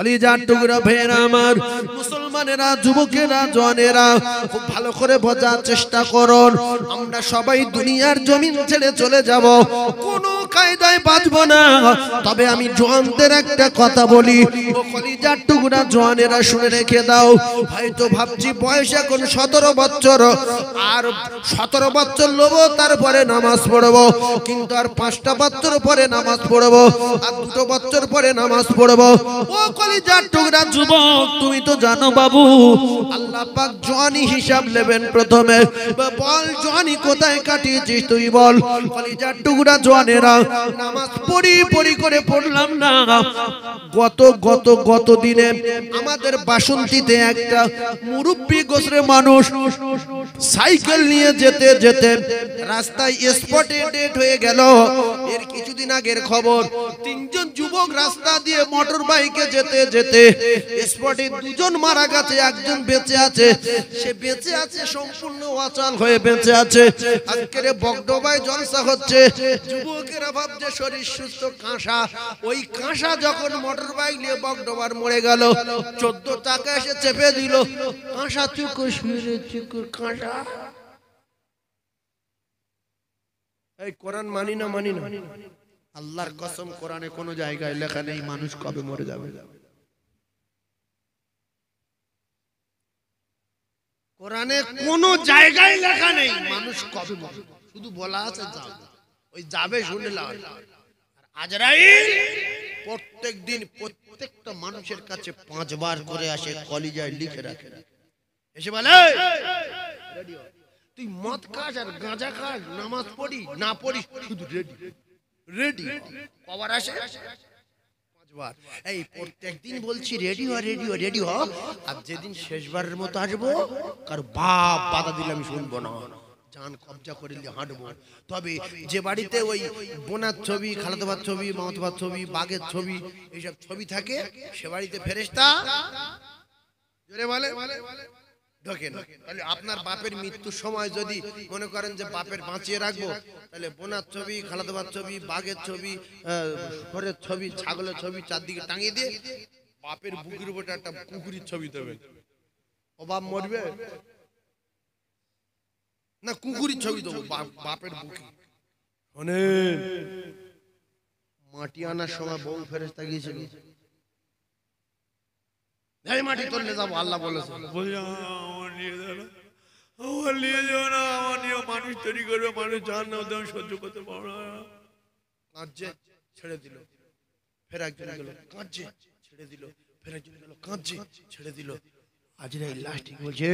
অলিজার টুকরা ভেন আমার মুসলমানেরা যুবকেরা জনেরা খুব ভালো করে বোঝার চেষ্টা করুন সবাই দুনিয়ার জমিন ছেড়ে চলে যাব কোনো কায়দায় বাঁচব না তবে আমি জোয়ানদের একটা কথা বলি কলিজার টুকরা জোয়ানেরা শুনে রেখে দাও হয়তো ভাবছি বয়স এখন সতেরো বছর আর সতেরো বছর লোবো তারপরে নামাজ পড়বো কিন্তু আর পাঁচটা বছর পরে নামাজ পড়বো আর দুটো বছর পরে নামাজ পড়বো তো জানো হিসাব নেবেন প্রথমে বল কোথায় তুই আমাদের বাসন্তীতে একটা মুরুব্বী গোসরে মানুষ সাইকেল নিয়ে যেতে যেতে রাস্তায় স্পটে ডেট হয়ে গেল এর কিছুদিন আগের খবর তিনজন যুবক রাস্তা দিয়ে মোটর বাইকে যেতে যেতে যেতে স্পটে দুজন মারা গেছে একজন বেঁচে আছে সে বেঁচে আছে সম্পূর্ণ অচল হয়ে বেঁচে আছে আজকের বগডবায় জলসা হচ্ছে যুবকের অভাব যে শরীর সুস্থ কাঁসা ওই কাঁসা যখন মোটর বাইক নিয়ে বগডবার মরে গেল চোদ্দ টাকা এসে চেপে দিল কাঁসা চুকুর শুয়ে চুকুর কাঁসা এই কোরআন মানি না মানি না আল্লাহর কসম কোরআনে কোনো জায়গায় লেখা নেই মানুষ কবে মরে যাবে কোরআনে কোনো জায়গায় লেখা নেই মানুষ কবে মরে শুধু বলা আছে যাবে ওই যাবে শুনে লাভ আজরাইল প্রত্যেক দিন প্রত্যেকটা মানুষের কাছে পাঁচবার করে আসে কলিজায় লিখে রাখে এসে বলে তুই মদ খাস আর গাঁজা খাস নামাজ পড়ি না পড়ি শুধু রেডি রেডি কবার আসে জোয়ার এই প্রত্যেক দিন বলছি রেডি হ রেডি হ রেডি হ আর যেদিন শেষবারের মতো আসবো কার বাপ বাধা দিলে আমি শুনবো না জান কবজা করে হাঁটবো তবে যে বাড়িতে ওই বোনার ছবি খালাতোবার ছবি মামতোবার ছবি বাঘের ছবি এইসব ছবি থাকে সে বাড়িতে ফেরেস্তা জোরে বলে আপনার বাপের মৃত্যুর সময় যদি মনে করেন যে বাপের বাঁচিয়ে রাখবো তাহলে বোনার ছবি খালাদোবার ছবি বাঘের ছবি ঘরের ছবি ছাগলের ছবি চারদিকে টাঙিয়ে দিয়ে বাপের বুকের উপর একটা কুকুরের ছবি দেবে অভাব মরবে না কুকুরের ছবি দেবো বাপের বুকে শোনেন মাটি আনার সময় বউ ফেরেস্তা গিয়েছিল এই মাটি তোলে যাবো আল্লাহ বলেছে কোন মানুষ তৈরি করবে মানুষ সহ্য করতে না কাঁদছে ছেড়ে কাঁদছে ছেড়ে ফের কাঁদছে ছেড়ে বলছে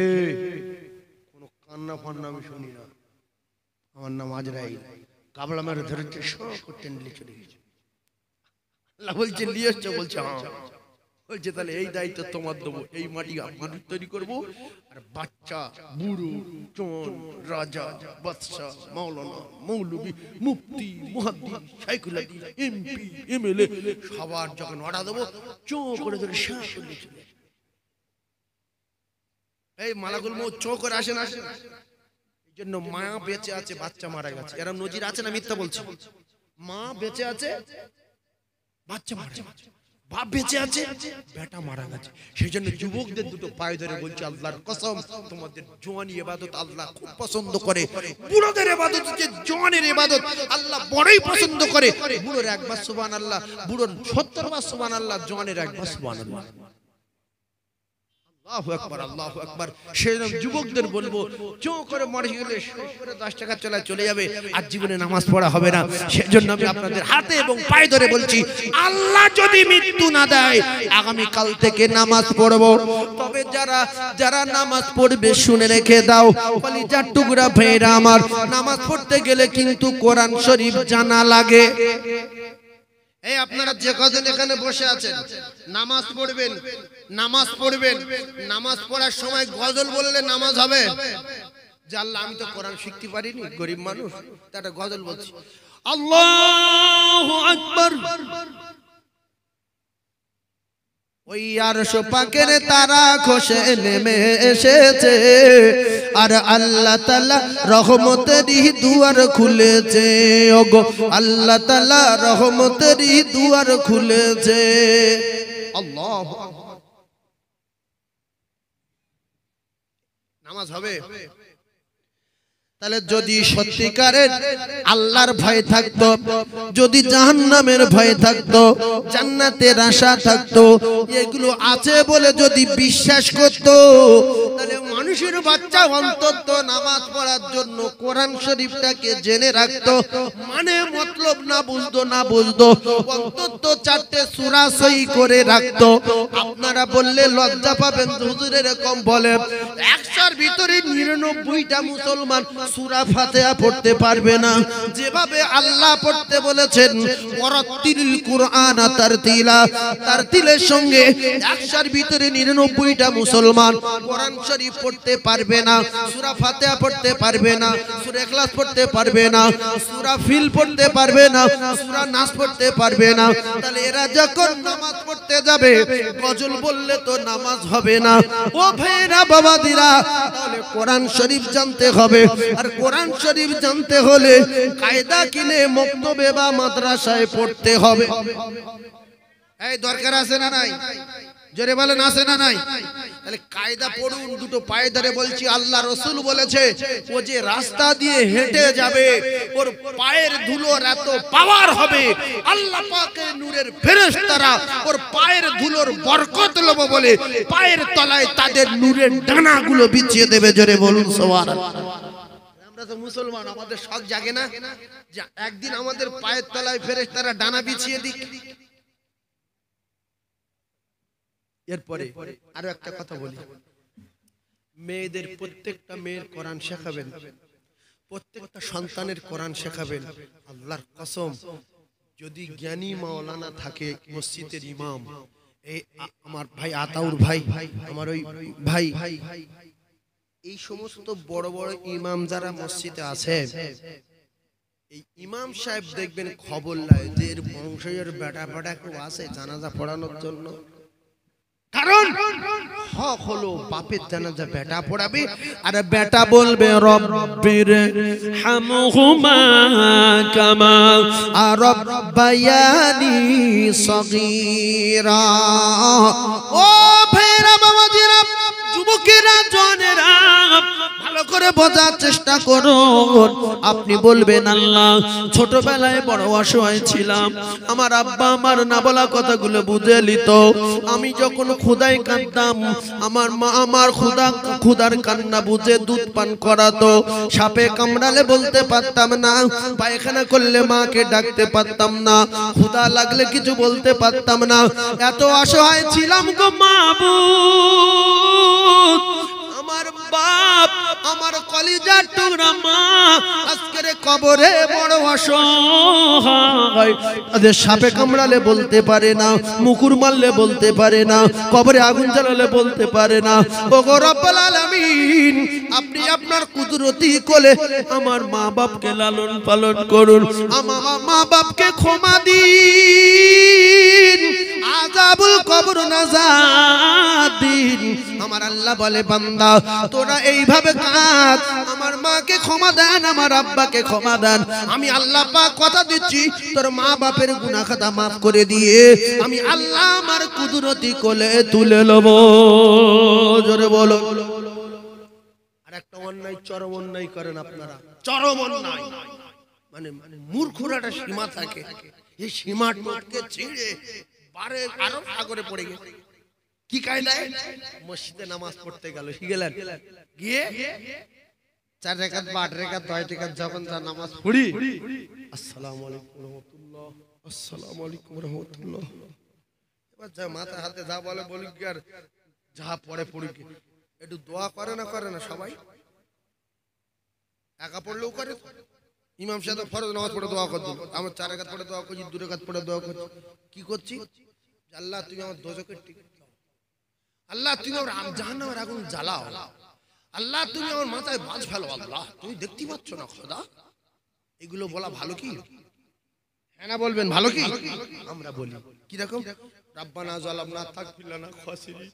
কোনো কান্না ফান্না আমি শুনি না আমার নাম আজরাইল কাবলা মেরে ধরেছে সব করতেন চলে গেছে বলছে নিয়ে এসছো বলছে হ্যাঁ। বলছে তাহলে এই দায়িত্ব তোমার দেবো এই মাটি মানুষ তৈরি করবো আর বাচ্চা বুড়ো চোর রাজা বাদশাহ মাওলানা মৌলবী মুক্তি এমএলএ সবার যখন অর্ডার দেবো চো করে ধরে এই মালাগুল মৌ চো করে আসেন আসেন এই জন্য মা বেঁচে আছে বাচ্চা মারা গেছে এরা নজির আছে না মিথ্যা বলছে মা বেঁচে আছে বাচ্চা মারা গেছে বাপ বেঁচে আছে বেটা মারা গেছে সেই জন্য যুবকদের দুটো পায়ে ধরে বলছে আল্লাহর কসম তোমাদের জোয়ানি এবাদত আল্লাহ খুব পছন্দ করে বুড়োদের এবাদত যে জোয়ানের এবাদত আল্লাহ বড়ই পছন্দ করে বুড়োর একবার সুবান আল্লাহ বুড়োর সত্তর বার সুবান আল্লাহ জোয়ানের একবার সুবান আল্লাহ যুবকদের বলবো করে মরে গেলে টাকা চলে যাবে আর জীবনে নামাজ পড়া হবে না সেজন্য আমি আপনাদের হাতে এবং পায়ে ধরে বলছি আল্লাহ যদি মৃত্যু না দেয় আগামী কাল থেকে নামাজ পড়ব তবে যারা যারা নামাজ পড়বে শুনে রেখে দাও চার টুকরা ভেড়া আমার নামাজ পড়তে গেলে কিন্তু কোরআন শরীফ জানা লাগে এই আপনারা যে কজন এখানে বসে আছেন নামাজ পড়বেন নামাজ পড়বেন নামাজ পড়ার সময় গজল বললে নামাজ হবে যে আমি তো কোরআন শিখতে পারিনি গরিব মানুষ একটা গজল বলছি আল্লাহ আকবর ওই আর সোপাকের তারা খসে নেমে এসেছে আর আল্লাহ তালা রহমতেরই দুয়ার খুলেছে অগ আল্লাহ তালা রহমতেরই দুয়ার খুলেছে আল্লাহ নামাজ হবে তাহলে যদি সত্যিকারের আল্লাহর ভয় থাকতো যদি জাহান্নামের ভয় থাকতো জান্নাতের আশা থাকতো এগুলো আছে বলে যদি বিশ্বাস করত তাহলে মানুষের বাচ্চা অন্তত নামাজ পড়ার জন্য কোরআন শরীফটাকে জেনে রাখতো মানে, মানে মতলব না বুঝতো না বুঝতো অন্তত চারটে সুরা সই করে রাখতো আপনারা বললে লজ্জা পাবেন হুজুরের এরকম বলে একশোর ভিতরে নিরানব্বইটা মুসলমান সুরা ফাতেহা পড়তে পারবে না যেভাবে আল্লাহ পড়তে বলেছেন ওয়ারাতিল কুরআন তারতিলা তারতিলের সঙ্গে একশার ভিতরে 99টা মুসলমান কোরআন শরীফ পড়তে পারবে না সুরা ফাতেহা পড়তে পারবে না সূরা ইখলাস পড়তে পারবে না সুরা ফিল পড়তে পারবে না সুরা নাস পড়তে পারবে না তাহলে এরা যখন নামাজ পড়তে যাবে গজল বললে তো নামাজ হবে না ও ভাইরা বাবা দিরা তাহলে কোরআন শরীফ জানতে হবে আর কোরআন শরীফ জানতে হলে কায়দা কিনে মক্তবে বা মাদ্রাসায় পড়তে হবে এই দরকার আছে না নাই জোরে বলেন আছে না নাই তাহলে কায়দা পড়ুন দুটো পায়ে ধরে বলছি আল্লাহ রসুল বলেছে ও যে রাস্তা দিয়ে হেঁটে যাবে ওর পায়ের ধুলোর এত পাওয়ার হবে আল্লাহ পাকে নূরের ফেরেশতারা ওর পায়ের ধুলোর বরকত লব বলে পায়ের তলায় তাদের নূরের ডানাগুলো বিছিয়ে দেবে জোরে বলুন সবার আমরা তো মুসলমান আমাদের শখ জাগে না একদিন আমাদের পায়ের তলায় ফেরে তারা ডানা বিছিয়ে দিক এরপরে আরো একটা কথা বলি মেয়েদের প্রত্যেকটা মেয়ের কোরআন শেখাবেন প্রত্যেকটা সন্তানের কোরআন শেখাবেন আল্লাহর কসম যদি জ্ঞানী মাওলানা থাকে মসজিদের ইমাম এই আমার ভাই আতাউর ভাই আমার ওই ভাই এই সমস্ত বড় বড় ইমাম যারা মসজিদে আছে এই ইমাম সাহেব দেখবেন খবর নাই যে এর বংশের বেটা বেটা কেউ আছে জানাজা পড়ানোর জন্য কারণ হক হলো বাপের জানাজা বেটা পড়াবে আর বেটা বলবে রব্বির হামহুমা কামা আর রব্বায়ানি সগীরা ও ফেরা বাবা জিরা যুবকেরা জনেরা ভালো করে বোঝার চেষ্টা করুন আপনি বলবেন আল্লাহ ছোটবেলায় বড় অসহায় ছিলাম আমার আব্বা আমার না বলা কথাগুলো বুঝে নিত আমি যখন ক্ষুদায় কাঁদতাম আমার মা আমার ক্ষুদা ক্ষুদার কান্না বুঝে দুধ পান করাতো সাপে কামড়ালে বলতে পারতাম না পায়খানা করলে মাকে ডাকতে পারতাম না ক্ষুদা লাগলে কিছু বলতে পারতাম না এত অসহায় ছিলাম গো মাবু আমার বাপ আমার কলিজার টুকরা মা আজকের কবরে বড় অসহায় সাপে কামড়ালে বলতে পারে না মুকুর মারলে বলতে পারে না কবরে আগুন জ্বালালে বলতে পারে না ওগো রব্বুল আলামিন আপনি আপনার কুদরতি কোলে আমার মা বাপকে লালন পালন করুন আমার মা বাপকে ক্ষমা দিন আজাবুল কবর যা দিন আমার আল্লাহ বলে বান্দা তোরা এইভাবে কাজ আমার মাকে ক্ষমা দেন আমার আব্বাকে ক্ষমা দেন আমি আল্লাহ পাক কথা দিচ্ছি তোর মা বাপের গুনা খাতা মাফ করে দিয়ে আমি আল্লাহ আমার কুদরতি কোলে তুলে লব জোরে বলো আর একটা অন্যায় চরম অন্যায় করেন আপনারা চরম অন্যায় মানে মানে মূর্খরা একটা সীমা থাকে এই সীমাটাকে ছেড়ে বারে আরো সাগরে পড়ে গেছে কি নাই মসজিদে নামাজ পড়তে গেল গেলেন গিয়ে চার রেখাত বা আট রেখাত দশ রেখাত যখন যা নামাজ পড়ি আসসালামু আলাইকুম রহমতুল্লাহ আসসালামু আলাইকুম রহমতুল্লাহ এবার যা মাথা হাতে যা বলে বলি কি আর যা পড়ে পড়ি কি একটু দোয়া করে না করে না সবাই একা পড়লেও করে ইমাম সাহেব ফরজ নামাজ পড়ে দোয়া করতো আমার চার রেখাত পড়ে দোয়া করছি দু রেখাত পড়ে দোয়া করছি কি করছি আল্লাহ তুমি আমার দোজকের টিকিট আল্লাহ তুমি আমার জাহান্নামের আগুন জ্বালাও আল্লাহ তুমি আমার মাথায় বাজ ফেলো আল্লাহ তুমি দেখতে পাচ্ছ না খোদা এগুলো বলা ভালো কি হ্যাঁ বলবেন ভালো কি আমরা বলি কিরকম রব্বানা জলামনা না খাসিরি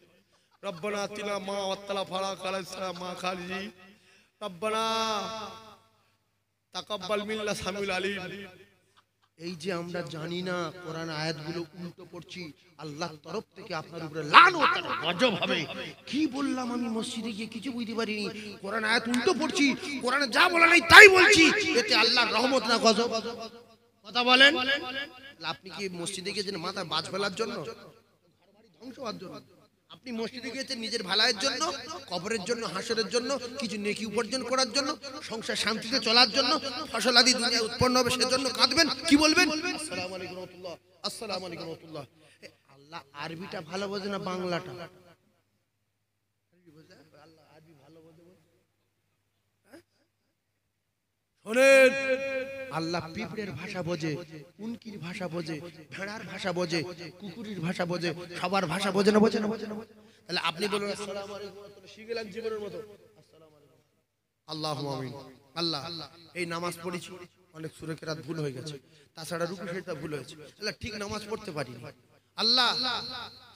রব্বানা তিলা মা ওয়াত্তালা ফারা কালাইসা মা খালিজি রব্বানা তাকাব্বাল মিল্লা সামিল আলী এই যে আমরা জানি না কোরআন আয়াতগুলো উল্টো পড়ছি আল্লাহ তরফ থেকে আপনার উপরে লানত গজব হবে কি বললাম আমি মসজিদে গিয়ে কিছু বুঝতে পারিনি কোরআন আয়াত উল্টো পড়ছি কোরআনে যা বলা নাই তাই বলছি এতে আল্লাহ রহমত না গজব কথা বলেন আপনি কি মসজিদে গিয়েছেন মাথা বাজ ফেলার জন্য ধ্বংস হওয়ার জন্য আপনি মসজিদে গিয়েছেন নিজের ভালায়ের জন্য কবরের জন্য হাসরের জন্য কিছু নেকি উপার্জন করার জন্য সংসার শান্তিতে চলার জন্য ফসল আদি দুনিয়া উৎপন্ন হবে জন্য কাঁদবেন কি বলবেন আসসালামু আলাইকুম রহমতুল্লাহ আসসালামু আলাইকুম আল্লাহ আরবিটা ভালো বোঝে না বাংলাটা আরবি ভালো বোঝে শোনেন আল্লাহ পিঁপড়ের ভাষা বোঝে উনকির ভাষা বোঝে ভেড়ার ভাষা বোঝে কুকুরের ভাষা বোঝে সবার ভাষা বোঝে না বোঝে না বোঝে না তাহলে আপনি বলুন জীবনের মতো আল্লাহ আল্লাহ এই নামাজ পড়েছি অনেক সুরেকেরা ভুল হয়ে গেছে তাছাড়া রুকু সেটা ভুল হয়েছে তাহলে ঠিক নামাজ পড়তে পারিনি আল্লাহ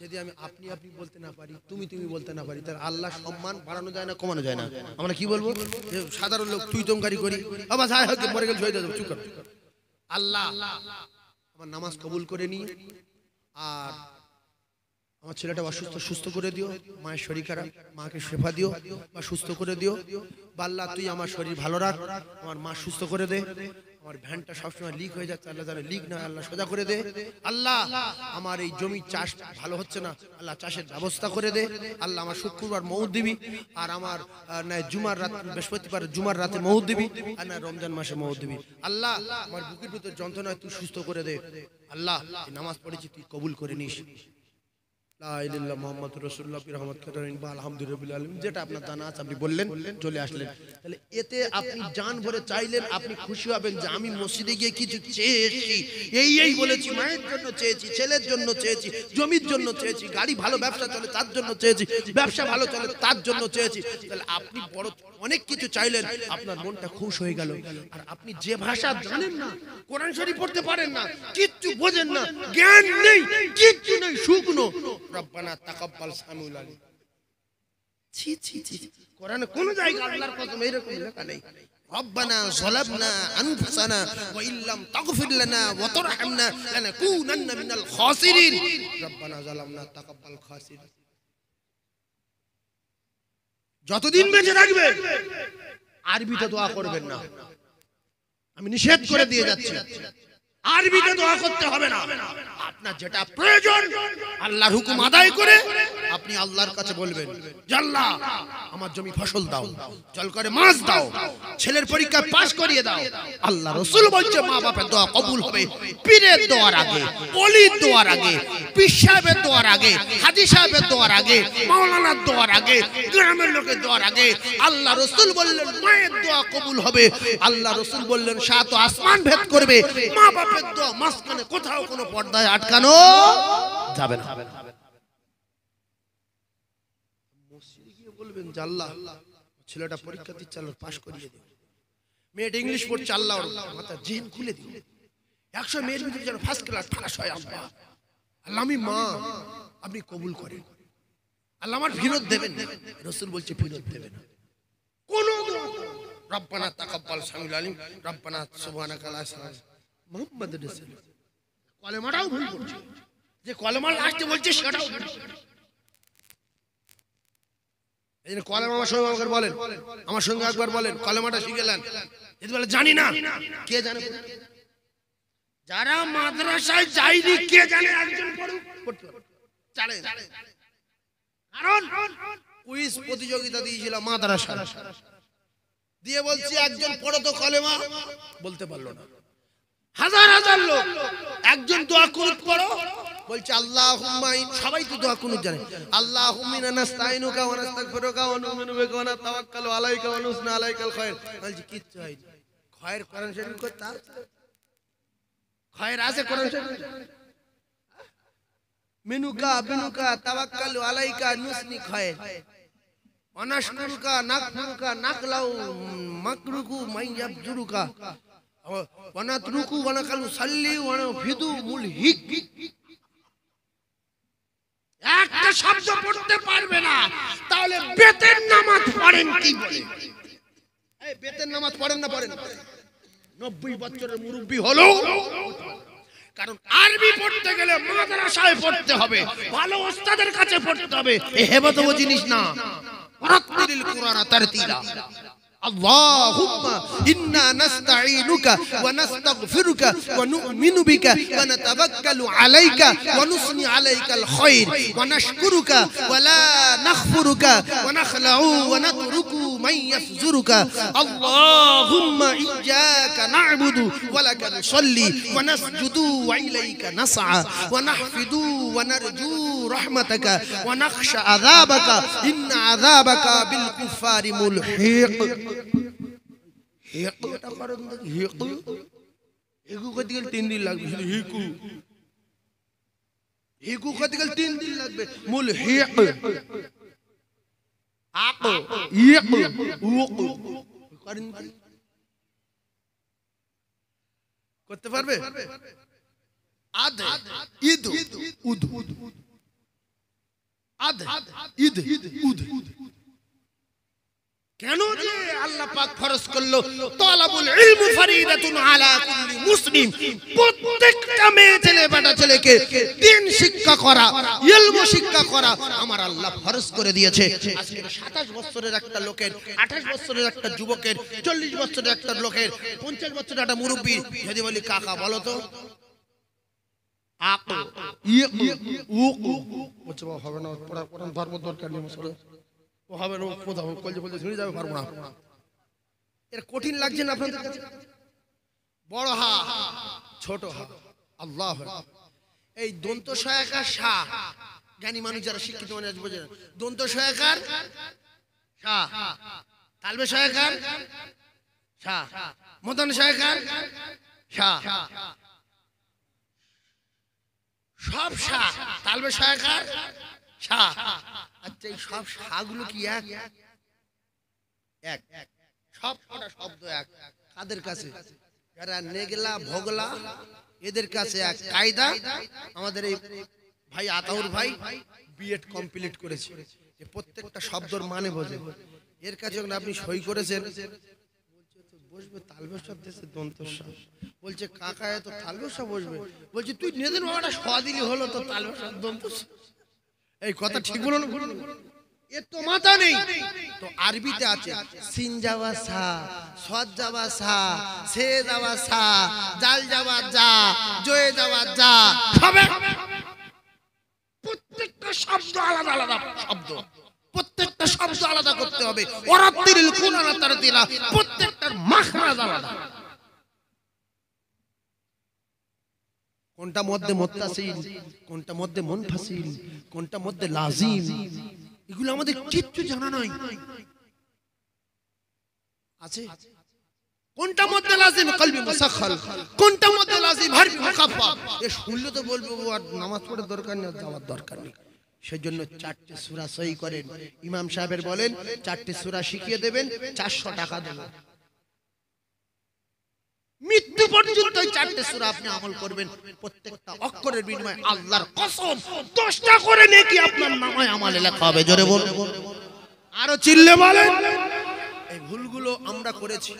যদি আমি আপনি আপনি বলতে না পারি তুমি তুমি বলতে না পারি তার আল্লাহ সম্মান বাড়ানো যায় না কমানো যায় না আমরা কি বলবো সাধারণ লোক তুই তমকারি করি আবার আল্লাহ আমার নামাজ কবুল করে নি আর আমার ছেলেটা অসুস্থ সুস্থ করে দিও মায়ের শরীর খারাপ মাকে শেফা দিও বা সুস্থ করে দিও বাল্লা তুই আমার শরীর ভালো রাখ আমার মা সুস্থ করে দে আমার ভ্যানটা সবসময় লিক হয়ে যাচ্ছে আল্লাহ তারা লিক না আল্লাহ সোজা করে দে আল্লাহ আমার এই জমি চাষ ভালো হচ্ছে না আল্লাহ চাষের ব্যবস্থা করে দে আল্লাহ আমার শুক্রবার মৌর দিবি আর আমার নয় জুমার রাত বৃহস্পতিবার জুমার রাতে মৌর দিবি আর নয় রমজান মাসে মৌর দিবি আল্লাহ আমার বুকের ভিতর যন্ত্রণায় তুই সুস্থ করে দে আল্লাহ নামাজ পড়েছি তুই কবুল করে নিস গাড়ি ভালো ব্যবসা চলে তার জন্য চেয়েছি ব্যবসা ভালো চলে তার জন্য চেয়েছি তাহলে আপনি বড় অনেক কিছু চাইলেন আপনার মনটা খুশ হয়ে গেল আর আপনি যে ভাষা জানেন না কোরআন শরীফ পড়তে পারেন না কিচ্ছু বোঝেন না জ্ঞান নেই কিচ্ছু নেই শুকনো রব্বানা সামিউল আলী ছি ছি ছি কোন জায়গা আল্লাহর কসম এরকম লেখা নেই রব্বানা আনফুসানা ওয়া ইল্লাম তাগফির লানা ওয়া তারহামনা লানাকুনান্না মিনাল খাসিরিন রব্বানা যতদিন বেঁচে থাকবে আরবিতে দোয়া করবেন না আমি নিষেধ করে দিয়ে যাচ্ছি আরবিকে দোয়া করতে হবে না আপনার যেটা প্রয়োজন আল্লাহর হুকুম আদায় করে আপনি আল্লাহর কাছে বলবেন আল্লাহ আমার জমি ফসল দাও জল করে মাছ দাও ছেলের পরীক্ষা পাশ করিয়ে দাও আল্লাহ রসুল বলছে মা বাপের দোয়া কবুল হবে পীরের দোয়ার আগে অলির দোয়ার আগে পীর সাহেবের দোয়ার আগে হাজি সাহেবের দোয়ার আগে মাওলানার দোয়ার আগে গ্রামের লোকের দোয়ার আগে আল্লাহ রসুল বললেন মায়ের দোয়া কবুল হবে আল্লাহ রসুল বললেন সাত আসমান ভেদ করবে মা বাপের দোয়া মাঝখানে কোথাও কোনো পর্দায় আটকানো যাবে না যে আল্লাহ ছেলেটা পরীক্ষা দিচ্ছে আল্লাহ পাশ করিয়ে দিন মেয়েটা ইংলিশ পড়ছে আল্লাহ মাথা জেহেন খুলে দিন একশো মেয়ের ভিতরে যেন ফার্স্ট ক্লাস ফার্স্ট হয় আল্লাহ আল্লাহ আমি মা আপনি কবুল করেন আল্লাহ আমার ফিরত দেবেন রসুল বলছে ফিরত দেবেন কোন রব্বানা তাকাব্বাল সামিল আলিম রব্বানা মোহাম্মদ কলেমাটাও ভুল করছে যে কলেমা লাস্টে বলছে সেটাও আমার সঙ্গে একবার বলেন কলেমাটা যদি বলে জানি না কে জানে যারা মাদ্রাসায় কে জানে একজন প্রতিযোগিতা মাদ্রাসা দিয়ে বলছি একজন পড়ো তো কলেমা বলতে পারলো না হাজার হাজার লোক একজন তো কুনুত পড়ো বলছে আল্লাহ সবাই তো দোয়া কোনো জানে আল্লাহ নাস্তাইনুকা ওয়া নাস্তাগফিরুকা ওয়া নুমিনু বিকা ওয়া নাতাওয়াক্কালু আলাইকা ওয়া নুসনা আলাইকাল খায়র বলছি কিচ্ছু হয়নি খয়ের কোরআন শরীফ করতে খয়ের আছে কোরআন শরীফ মিনুকা বিনুকা তাওয়াক্কালু আলাইকা নুসনি খয়ের অনাশকুরুকা নাকফুরুকা নাকলাউ মাকরুকু মাইয়াব জুরুকা অনাতরুকু ওয়ানাকালু সাল্লি ওয়ানা ফিদু মুল একটা শব্দ পড়তে পারবে না তাহলে বেতের নামাজ পড়েন কি বলে এই বেতের নামাজ পড়েন না পড়েন নব্বই বছরের মুরব্বী হলো কারণ আরবি পড়তে গেলে মাদ্রাসায় পড়তে হবে ভালো ওস্তাদের কাছে পড়তে হবে এ হেবতব জিনিস না রাত্রিল তারতিলা আল্লাহুম্মা ইন إنا نستعينك ونستغفرك ونؤمن بك ونتوكل عليك ونثني عليك الخير ونشكرك ولا نخفرك ونخلع ونترك من يفزرك اللهم إياك نعبد ولك نصلي ونسجد وإليك نسعى ونحفد ونرجو رحمتك ونخشى عذابك إن عذابك بالكفار ملحق হেকু এটা করেন দেখি হেকু হেকু করতে গেলে তিন দিন লাগবে শুধু হিকু হিকু করতে গেলে তিন দিন লাগবে মূল হেক আক ইয়েক উক করেন করতে পারবে আদ ইদ উদ আদ ইদ উদ কেন যে আল্লাহ পাক ফরজ করলো তালাবুল ইলম ফরিদাতুন আলা কুল্লি মুসলিম প্রত্যেকটা মেয়ে ছেলে বেটা ছেলেকে দিন শিক্ষা করা ইলম শিক্ষা করা আমার আল্লাহ ফরজ করে দিয়েছে আজকে 27 বছরের একটা লোকের 28 বছরের একটা যুবকের 40 বছরের একটা লোকের 50 বছরের একটা মুরব্বী যদি বলি কাকা বলো তো আকো ইয়ে উকু বলছে হবে না পড়া কোরআন ধর্ম দরকার নেই মুসলমান ও হবে না যাবে পারবো না এর কঠিন লাগছে না আপনাদের কাছে বড় হা ছোট হা আল্লাহ এই দন্ত সহায়কার সা জ্ঞানী মানুষ যারা শিক্ষিত মানুষ বোঝে দন্ত সহায়কার সা তালবে সহায়কার সা মদন সহায়কার সা সব সা তালবে সহায়কার শাহ আচ্ছা এই সব শাহগুলো কি এক এক সব কটা শব্দ এক কাদের কাছে যারা নেগলা ভোগলা এদের কাছে এক কায়দা আমাদের এই ভাই আতাউর ভাই বিএড কমপ্লিট করেছে যে প্রত্যেকটা শব্দর মানে বোঝে এর কাছে যখন আপনি সই করেছেন বসবে তালবেশ্বর দেশে দন্তস্ব বলছে কাকা এত তালবেশ্বর বসবে বলছে তুই নেদের বাবাটা সওয়া হলো তো তালবেশ্বর দন্তস্ব এই কথা ঠিক বলো না মাথা নেই আরবিতে আছে সিন সা সা যাওয়া সা জাল যা যা হবে প্রত্যেকটা শব্দ আলাদা আলাদা শব্দ প্রত্যেকটা শব্দ আলাদা করতে হবে ওরা তিরিল কুনানা আলাদা কোনটা মধ্যে মোত্তাসিন কোনটা মধ্যে মনফাসিন কোনটা মধ্যে লাজিম এগুলো আমাদের কিচ্ছু জানা নাই আছে কোনটা মধ্যে লাজিম কলবি মুসাখাল কোনটা মধ্যে লাজিম হারবি এ শুনলে তো বলবো আর নামাজ পড়ার দরকার নেই যাওয়ার দরকার নেই জন্য চারটে সুরা সই করেন ইমাম সাহেবের বলেন চারটে সুরা শিখিয়ে দেবেন চারশো টাকা দেবেন মৃত্যু পর্যন্ত ওই চারটে সুরা আপনি আমল করবেন প্রত্যেকটা অক্ষরের বিনিময়ে আল্লাহর কসম দশটা করে নেকি আপনার নামায় আমল লেখা হবে জোরে বলুন আরো চিল্লে বলেন এই ভুলগুলো আমরা করেছি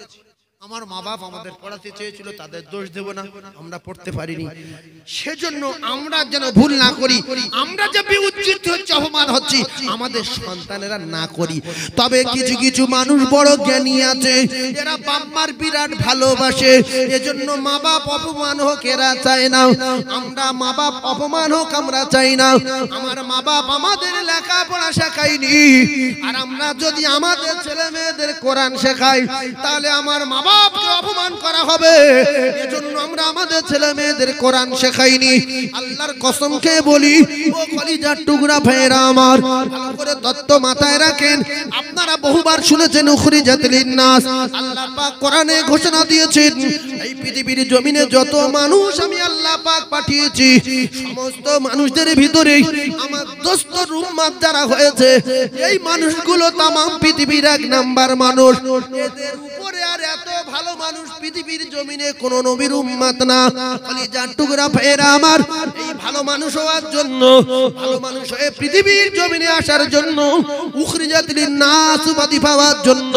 আমার মা বাপ আমাদের পড়াতে চেয়েছিল তাদের দোষ দেব না আমরা পড়তে পারিনি সেজন্য আমরা যেন ভুল না করি আমরা যে বিউচিত হচ্ছে অপমান হচ্ছি আমাদের সন্তানেরা না করি তবে কিছু কিছু মানুষ বড় জ্ঞানী আছে এরা বাপ্পার বিরাট ভালোবাসে এজন্য মা বাপ অপমান হোক এরা চায় না আমরা মা বাপ অপমান হোক আমরা চাই না আমার মা বাপ আমাদের লেখাপড়া শেখায়নি আর আমরা যদি আমাদের ছেলে মেয়েদের কোরআন শেখাই তাহলে আমার মা অপমান করা হবে এজন্য আমরা আমাদের ছেলে মেয়েদের কোরআন শেখাইনি আল্লাহর কসম খেয়ে বলি কলিজার টুকরা ভাইয়েরা আমার করে তত্ত্ব মাথায় রাখেন আপনারা বহুবার শুনেছেন উখরি নাস আল্লাহ পাক কোরআনে ঘোষণা দিয়েছেন এই পৃথিবীর জমিনে যত মানুষ আমি আল্লাহ পাক পাঠিয়েছি সমস্ত মানুষদের ভিতরে আমার দোস্ত যারা হয়েছে এই মানুষগুলো তাম পৃথিবীর এক নাম্বার মানুষ এদের উপরে ভালো মানুষ পৃথিবীর জমিনে কোন নবীর উম্মাত না খালি কলিজার টুকরা ফেরা আমার এই ভালো মানুষ হওয়ার জন্য ভালো মানুষ হয়ে পৃথিবীর জমিনে আসার জন্য উখরিজাতির নাস উপাধি পাওয়ার জন্য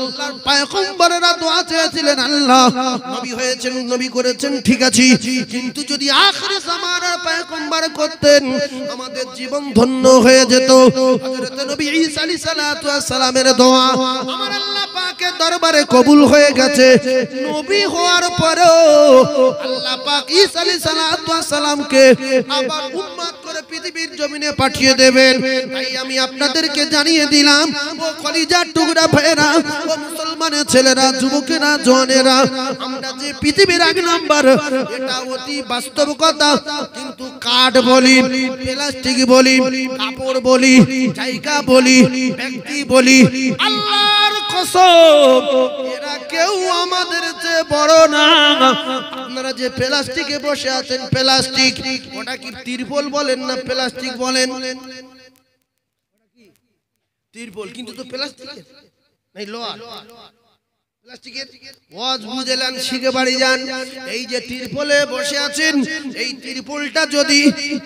আল্লাহর পায়কম্বরেরা দোয়া চেয়েছিলেন আল্লাহ নবী হয়েছেন নবী করেছেন ঠিক আছে কিন্তু যদি আখরি জামানার পায়কম্বর করতেন আমাদের জীবন ধন্য হয়ে যেত হযরত নবী ঈসা আলাইহিস সালামের দোয়া আমার আল্লাহ পাকের দরবারে কবুল হয়ে গেছে নবী হওয়ার পরেও আল্লাহ পাক ঈসা আলাইহিস সালাত ওয়া সালামকে আবার উম্মত করে পৃথিবীর জমিনে পাঠিয়ে দেবেন তাই আমি আপনাদেরকে জানিয়ে দিলাম ও কলিজার টুকরা ভাইরা ও মুসলমানের ছেলেরা যুবকেরা জোয়ানেরা আমরা যে পৃথিবীর এক নাম্বার এটা অতি বাস্তব কথা কিন্তু কাঠ বলি প্লাস্টিক বলি কাপড় বলি জায়গা বলি ব্যক্তি বলি আল্লাহ কসম কেউ আমাদের চেয়ে বড় না আপনারা যে প্লাস্টিকে বসে আছেন প্লাস্টিক ওটা কি তিরপল বলেন না প্লাস্টিক বলেন কিন্তু তো প্লাস্টিকের নাই লোহার ওয়াজ বুঝেলেন শিখে যান এই যে তিরপলে বসে আছেন এই তিরপলটা যদি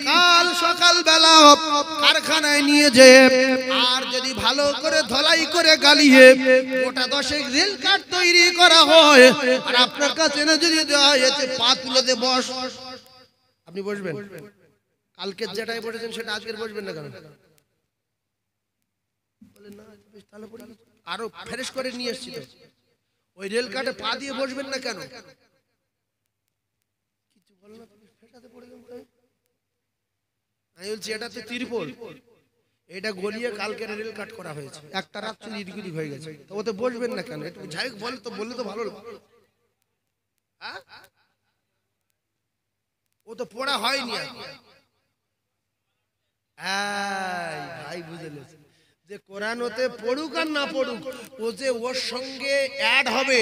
কাল সকাল বেলা কারখানায় নিয়ে আর যদি পা তুলেতে বস আপনি বসবেন কালকের যেটাই বসেছেন সেটা আজকের বসবেন না কেন আরো ফেরেশ করে নিয়ে এসছি ওই রেল কাটে পা দিয়ে বসবেন না কেন কিছু বলো না আমি বলছি এটা তো তিরপল এটা গলিয়ে কালকে রেল কাট করা হয়েছে একটা রাত্রি ইটগুলি হয়ে গেছে তো ওতে বসবেন না কেন একটু যাই বল তো বললে তো ভালো হ্যাঁ? ও তো পড়া হয়নি ভাই বুঝে লেছে যে কোরআন ওতে পড়ুক আর না পড়ুক ও যে ওর সঙ্গে অ্যাড হবে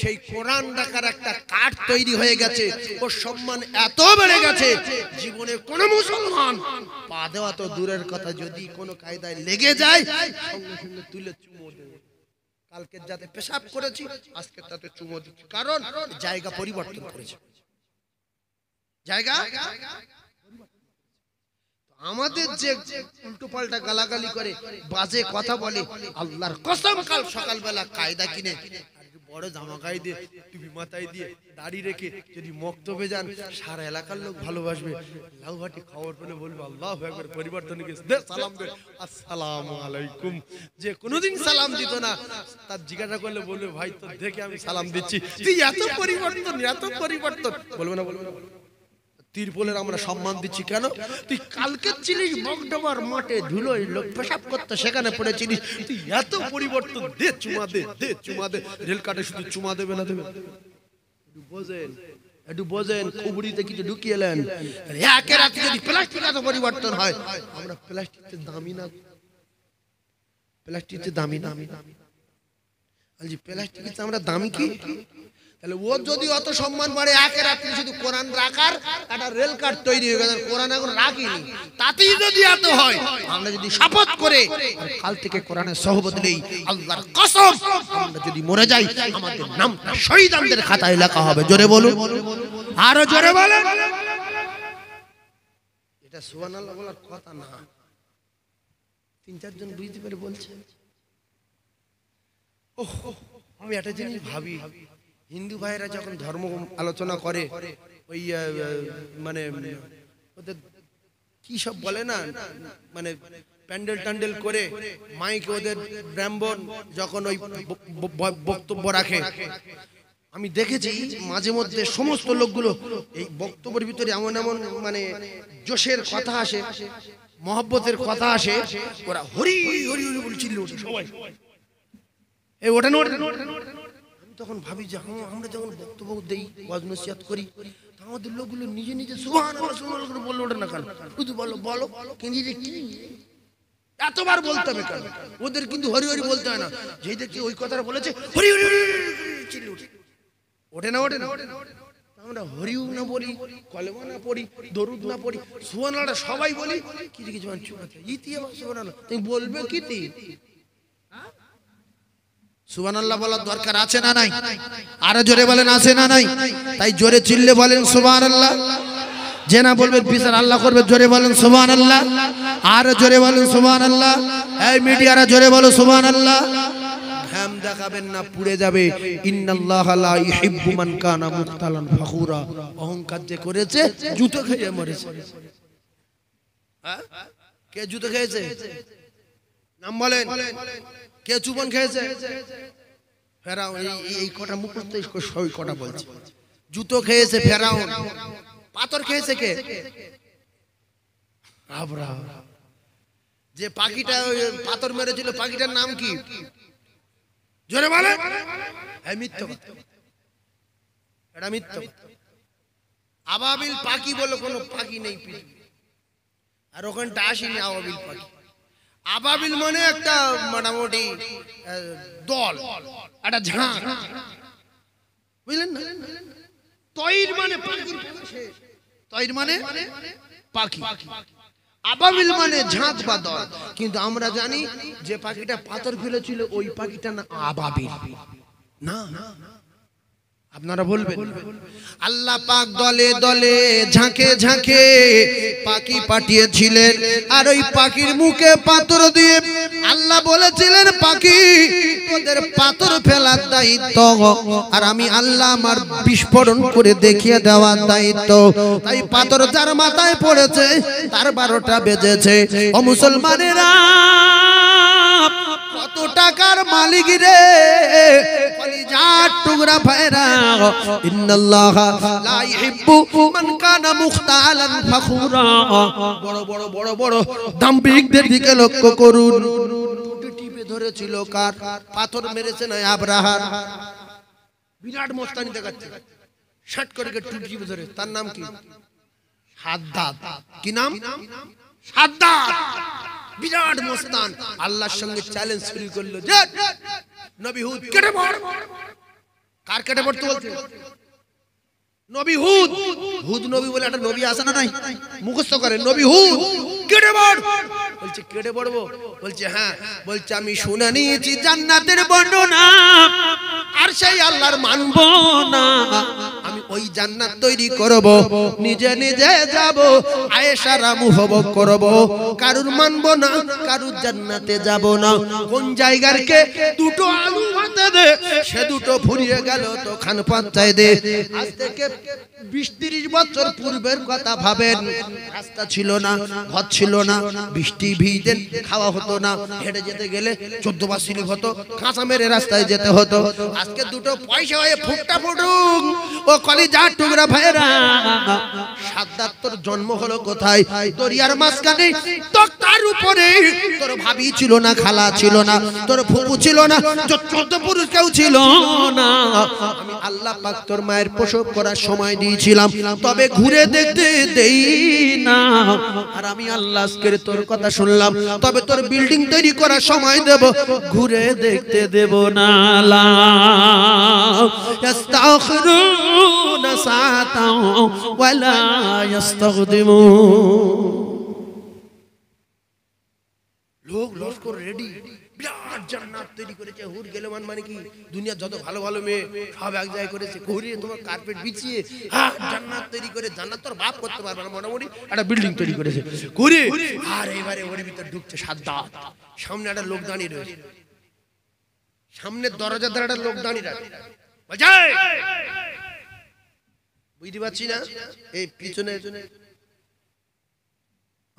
সেই কোরআন ডাকার একটা কাঠ তৈরি হয়ে গেছে ওর সম্মান এত বেড়ে গেছে জীবনে কোনো মুসলমান পা দেওয়া তো দূরের কথা যদি কোনো কায়দায় লেগে যায় সঙ্গে সঙ্গে তুলে চুমো দেবে কালকে যাতে পেশাব করেছি আজকে তাতে চুমো দিচ্ছি কারণ জায়গা পরিবর্তন করেছে জায়গা আমাদের যে উল্টো পাল্টা গালাগালি করে বাজে কথা বলে আল্লাহর কসম কাল সকালবেলা কায়দা কিনে বড় জামা গায়ে দিয়ে টুপি মাথায় দিয়ে দাড়ি রেখে যদি মক্তবে যান সারা এলাকার লোক ভালোবাসবে লাউভাটি খবর পেলে বলবে আল্লাহ একবার পরিবর্তন সালাম দে আসসালাম আলাইকুম যে কোনোদিন সালাম দিত না তার জিজ্ঞাসা করলে বলবে ভাই তো দেখে আমি সালাম দিচ্ছি তুই এত পরিবর্তন এত পরিবর্তন বলবে না বলবে না তিরপলের আমরা সম্মান দিচ্ছি কেন তুই কালকে চিনিস মগডবার মাঠে ধুলোই লোক পেশাব করতে সেখানে পড়েছিলিস তুই এত পরিবর্তন দে চুমা দে দে চুমা দে রেল কাটে শুধু চুমা দেবে না দেবে বোঝেন একটু বোঝেন কুবড়িতে কিছু ঢুকিয়ে এলেন একে রাতে যদি প্লাস্টিক এত পরিবর্তন হয় আমরা প্লাস্টিকের দামি না প্লাস্টিকের দামি দামি দামি প্লাস্টিকের আমরা দামি কি তাহলে ও যদি অত সম্মান পারে একে রাত্রি শুধু কোরআন রাখার একটা রেল কার্ড তৈরি হয়ে গেছে কোরআন এখন রাখিনি তাতেই যদি এত হয় আমরা যদি শপথ করে কাল থেকে কোরআনের সহবত নেই আল্লাহর কসম আমরা যদি মরে যাই আমাদের নাম শহীদদের খাতায় লেখা হবে জোরে বলুন আরো জোরে বলেন এটা সুবহানাল্লাহ বলার কথা না তিন চারজন বুঝতে পেরে বলছে ওহ আমি একটা জিনিস ভাবি হিন্দু ভাইরা যখন ধর্ম আলোচনা করে ওই মানে ওদের কি সব বলে না মানে প্যান্ডেল ট্যান্ডেল করে মাইক ওদের ব্রাহ্মণ যখন ওই বক্তব্য রাখে আমি দেখেছি মাঝে মধ্যে সমস্ত লোকগুলো এই বক্তব্যের ভিতরে এমন এমন মানে জোশের কথা আসে মহব্বতের কথা আসে ওরা হরি হরি হরি বলছিল সবাই এই ওটা নোট তখন ভাবি যে আমরা যখন বক্তব্য দেই ওয়াজ করি আমাদের লোকগুলো নিজে নিজে সুবহানাল্লাহ সুবহানাল্লাহ করে বলে ওঠে না কেন শুধু বলো বলো কিন্তু কি এতবার বলতে হবে কেন ওদের কিন্তু হরি হরি বলতে হয় না যেই দেখছি ওই কথাটা বলেছে হরি হরি ওঠে না ওঠে না ওঠে না আমরা হরিউ না বলি কলেমা না পড়ি দরুদ না পড়ি সুবহানাল্লাহ সবাই বলি কিছু কিছু মানুষ ইতিহাস তুমি বলবে কি সুবানাল্লাহ বলার দরকার আছে না নাই আরো জোরে বলেন আছে না নাই তাই জোরে চিল্লে বলেন সুবান আল্লাহ যে না বলবেন বিচার আল্লাহ করবে জোরে বলেন সুবান আল্লাহ আরো জোরে বলেন সুবান আল্লাহ এই জোরে বলো সুবান আল্লাহ না পুড়ে যাবে অহংকার যে করেছে জুতো খেয়ে মরেছে হ্যাঁ? কে জুতো খেয়েছে নাম বলেন কে চুবন খেয়েছে ফেরাও এই কটা মুখস্থ সই কটা বলছে জুতো খেয়েছে ফেরাও পাথর খেয়েছে কে আবরাম যে পাখিটা পাথর মেরেছিল পাখিটার নাম কি জোরে বলে মিথ্য এটা মিথ্য আবাবিল পাখি বলে কোনো পাখি নেই আর ওখানটা আসেনি আবাবিল পাখি আবাবিল মানে একটা মোটামুটি দল একটা ঝাঁক বুঝলেন না তৈর মানে তৈর মানে পাখি আবাবিল মানে ঝাঁক বা দল কিন্তু আমরা জানি যে পাখিটা পাথর ফেলেছিল ওই পাখিটা না আবাবিল না না আপনারা বলবেন আল্লাহ পাক দলে দলে ঝাঁকে ঝাঁকে পাখি পাঠিয়েছিলেন আর ওই পাখির মুখে পাথর দিয়ে আল্লাহ বলেছিলেন পাখি তোদের পাথর ফেলার দায়িত্ব আর আমি আল্লাহ আমার বিস্ফোরণ করে দেখিয়ে দেওয়ার দায়িত্ব তাই পাথর যার মাথায় পড়েছে তার বারোটা বেজেছে ও মুসলমানেরা কত টাকার মালিক রে টুকরা ভাইরা ইন্নাল্লাহ লা ইহিব্বু মান কানা মুখতালান বড় বড় বড় বড় দাম্ভিকদের দিকে লক্ষ্য করুন টিপে ধরেছিল কার পাথর মেরেছে না আবরাহার বিরাট মস্তানি দেখাচ্ছে শট করে টিপে ধরে তার নাম কি সাদ্দাত কি নাম সাদ্দাত বিরাট মোস্তান আল্লাহর সঙ্গে চ্যালেঞ্জ শুরু করলো যে নবী হুদ কেটে পড় কার কেটে পড়তে বলছে নবী হুদ হুদ নবী বলে একটা নবী আসে না নাই মুখস্থ করে নবী হুদ কেটে পড় বলছে কেটে পড়বো বলছে হ্যাঁ বলছে আমি শুনে নিয়েছি জান্নাতের বর্ণনা আর সেই আল্লাহর মানব না ওই জান্নাত তৈরি করব নিজে নিজে যাব আয়েশার উপভোগ করব কারুর মানব না কারুর জান্নাতে যাব না কোন জায়গার কে দুটো আলু সে দুটো ফুরিয়ে গেল তো খান পঞ্চায়েত দে আজ থেকে বিশ তিরিশ বছর পূর্বের কথা ভাবেন রাস্তা ছিল না ঘর ছিল না বৃষ্টি খাওয়া হতো না হেঁটে যেতে গেলে চোদ্দ হতো কাঁচা মেরে রাস্তায় যেতে হতো আজকে দুটো পয়সা হয়ে ফুটটা ফুটুক ও কলি যা টুকরা ভাইরা জন্ম হলো কোথায় ইয়ার মাঝখানে তো তার উপরে তোর ভাবি ছিল না খালা ছিল না তোর ফুপু ছিল না চোদ্দ পুরুষ কেউ ছিল না আমি আল্লাহ পাক তোর মায়ের প্রসব করার সময় দিয়েছিলাম তবে ঘুরে দেখতে দেই না আর আমি আল্লাহ আজকের তোর কথা শুনলাম তবে তোর বিল্ডিং তৈরি করার সময় দেব ঘুরে দেখতে দেব না লা ওয়ালা ساعة ولا করেছে হুর গেলমান মানে কি দুনিয়া যত ভালো ভালো মেয়ে সব এক জায়গায় করেছে ঘুরিয়ে তোমার কার্পেট বিছিয়ে হ্যাঁ জান্নাত তৈরি করে জান্নাত তোর বাপ করতে পারবে না মোটামুটি একটা বিল্ডিং তৈরি করেছে ঘুরে আর এবারে ওর ভিতর ঢুকছে সাত দাঁত সামনে একটা লোক দাঁড়িয়ে রয়েছে সামনে দরজা ধারে একটা লোক দাঁড়িয়ে রাখে বুঝতে পারছি না এই পিছনে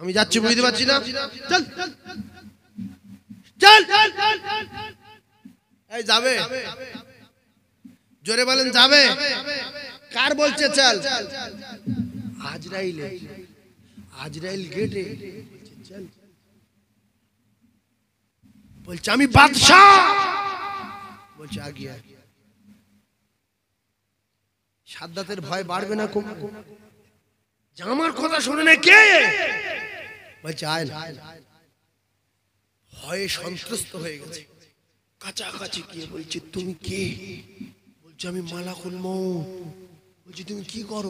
আমি যাচ্ছি বুঝতে পারছি না চল চল চল চল চল চল যাবে জোরে বলেন যাবে কার বলছে চল আজরাইলে আজরাইল গেটে বলছে আমি বাদশাহ বলছে আগিয়া সাদ্দাতের ভয় বাড়বে না কম জামার কথা শুনে না কে বলছে আয় না ভয়ে সন্ত্রস্ত হয়ে গেছে কাছাকাছি গিয়ে বলছে তুমি কে বলছে আমি মালাকুল মৌত বলছি তুমি কি করো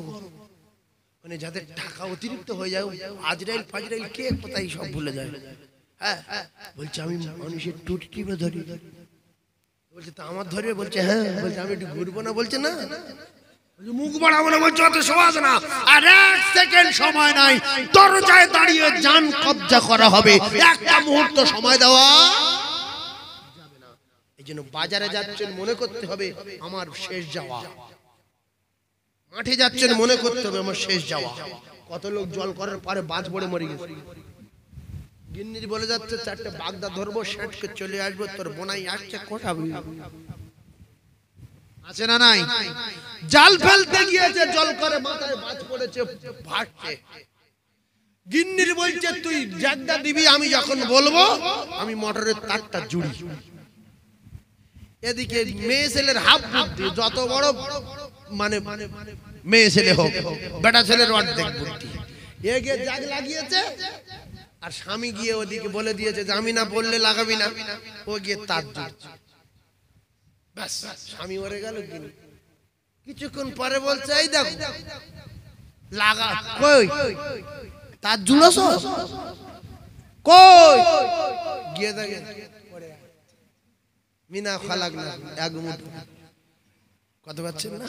মানে যাদের ঢাকা অতিরিক্ত হয়ে যায় আজরাইল ফাজরাইল কে কোথায় সব ভুলে যায় হ্যাঁ বলছে আমি মানুষের টুটি টিপে ধরি বলছে তা আমার ধরবে বলছে হ্যাঁ বলছে আমি একটু ঘুরবো না বলছে না মুখ বাড়াবো না বলছে অত সমাজ না আর এক সেকেন্ড সময় নাই দরজায় দাঁড়িয়ে যান কব্জা করা হবে একটা মুহূর্ত সময় দেওয়া যেন বাজারে যাচ্ছেন মনে করতে হবে আমার শেষ যাওয়া মাঠে যাচ্ছেন মনে করতে হবে আমার শেষ যাওয়া কত লোক জল করার পরে বাজ পড়ে মরে গেছে গিন্নির বলে যাচ্ছে চারটে বাগদা ধরবো ষাটকে চলে আসবো তোর বোনাই আসছে কোটা আছে না নাই জাল ফেলতে গিয়েছে জল করে মাথায় বাজ পড়েছে ভাটছে গিন্নির বলছে তুই জাগদা দিবি আমি যখন বলবো আমি মোটরের তারটা জুড়ি এদিকে মেয়ে ছেলের হাফ বুদ্ধি যত বড় মানে, মানে, মানে, মানে মেয়ে ছেলে হোক বেটা ছেলের অর্ধেক বুদ্ধি একে জাগ লাগিয়েছে আর স্বামী গিয়ে ওদিকে বলে দিয়েছে যে আমি না বললে লাগাবি না ও গিয়ে তার ব্যাস স্বামী মরে গেল কিছুক্ষণ পরে বলছে এই দেখো লাগা কই তার জুড়োছ কই গিয়ে দেখে মিনা খালাক না এক মুঠ কথা পাচ্ছেন না